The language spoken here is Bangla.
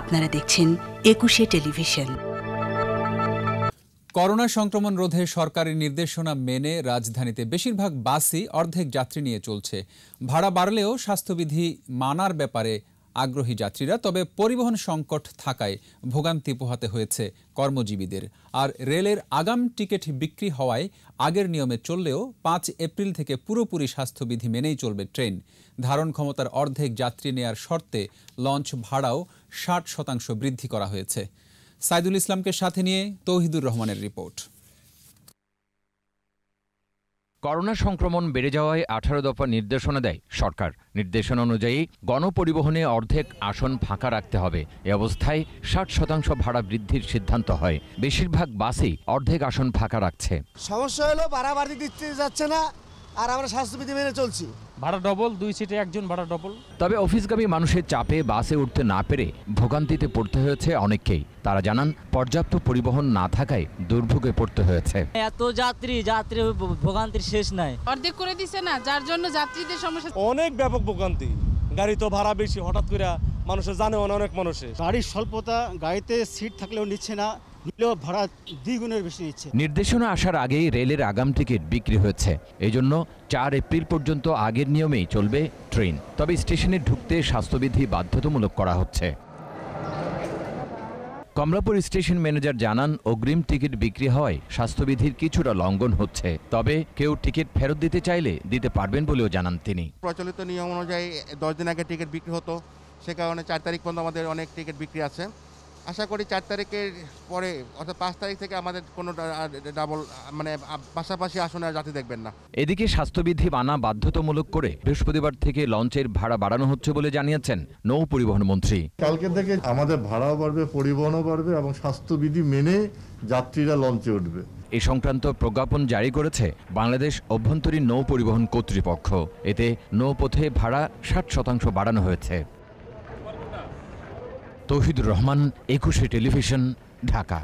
আপনারা দেখছেন একুশে টেলিভিশন করোনা সংক্রমণ রোধে সরকারি নির্দেশনা মেনে রাজধানীতে বেশিরভাগ বাসই অর্ধেক যাত্রী নিয়ে চলছে ভাড়া বাড়লেও স্বাস্থ্যবিধি মানার ব্যাপারে আগ্রহী যাত্রীরা তবে পরিবহন সংকট থাকায় ভোগান্তি পোহাতে হয়েছে কর্মজীবীদের আর রেলের আগাম টিকিট বিক্রি হওয়ায় আগের নিয়মে চললেও পাঁচ এপ্রিল থেকে পুরোপুরি স্বাস্থ্যবিধি মেনেই চলবে ট্রেন ধারণ ক্ষমতার অর্ধেক যাত্রী নেয়ার শর্তে লঞ্চ ভাড়াও ষাট শতাংশ বৃদ্ধি করা হয়েছে সাইদুল ইসলামকে সাথে নিয়ে তৌহিদুর রহমানের রিপোর্ট করোনা সংক্রমণ বেড়ে যাওয়ায় আঠারো দফা নির্দেশনা দেয় সরকার নির্দেশনা অনুযায়ী গণপরিবহনে অর্ধেক আসন ফাঁকা রাখতে হবে এ অবস্থায় ষাট শতাংশ ভাড়া বৃদ্ধির সিদ্ধান্ত হয় বেশিরভাগ বাসেই অর্ধেক আসন ফাঁকা রাখছে সমস্যা হলো বাড়াবাড়ি দিতে যাচ্ছে না আর আমরা স্বাস্থ্যবিধি মেনে চলছি ভাড়া ডবল দুই সিটে একজন ভাড়া ডবল তবে অফিসগামী মানুষের চাপে বাসে উঠতে না পেরে ভোগান্তিতে পড়তে হয়েছে অনেককেই তারা জানান পর্যাপ্ত পরিবহন না থাকায় দুর্ভোগে পড়তে হয়েছে এত যাত্রী যাত্রী ভোগান্তির শেষ নাই অর্ধেক করে দিছে না যার জন্য যাত্রীদের সমস্যা অনেক ব্যাপক ভোগান্তি গাড়ি তো ভাড়া বেশি হঠাৎ করে মানুষে জানেও মানে অনেক মানুষে গাড়ির স্বল্পতা গাড়িতে সিট থাকলেও নিচ্ছে না ভাড়া দ্বিগুণের বেশি নিচ্ছে নির্দেশনা আসার আগেই রেলের আগাম টিকিট বিক্রি হয়েছে এই জন্য চার এপ্রিল পর্যন্ত আগের নিয়মেই চলবে ট্রেন তবে স্টেশনে ঢুকতে স্বাস্থ্যবিধি বাধ্যতামূলক করা হচ্ছে কমলাপুর স্টেশন ম্যানেজার জানান অগ্রিম টিকিট বিক্রি হয় স্বাস্থ্যবিধির কিছুটা লঙ্ঘন হচ্ছে তবে কেউ টিকিট ফেরত দিতে চাইলে দিতে পারবেন বলেও জানান তিনি প্রচলিত নিয়ম অনুযায়ী দশ দিন আগে টিকিট বিক্রি হতো সে কারণে চার তারিখ পর্যন্ত আমাদের অনেক টিকিট বিক্রি আছে আশা করি চার তারিখের পরে অর্থাৎ পাঁচ তারিখ থেকে আমাদের কোনো ডাবল মানে পাশাপাশি আসনে জাতি দেখবেন না এদিকে স্বাস্থ্যবিধি মানা বাধ্যতামূলক করে বৃহস্পতিবার থেকে লঞ্চের ভাড়া বাড়ানো হচ্ছে বলে জানিয়েছেন নৌ পরিবহন মন্ত্রী কালকে থেকে আমাদের ভাড়াও বাড়বে পরিবহনও বাড়বে এবং স্বাস্থ্যবিধি মেনে যাত্রীরা লঞ্চে উঠবে এ সংক্রান্ত প্রজ্ঞাপন জারি করেছে বাংলাদেশ অভ্যন্তরীণ নৌ পরিবহন কর্তৃপক্ষ এতে নৌপথে ভাড়া ষাট শতাংশ বাড়ানো হয়েছে তৌহিদুর রহমান একুশে টেলিভিশন ঢাকা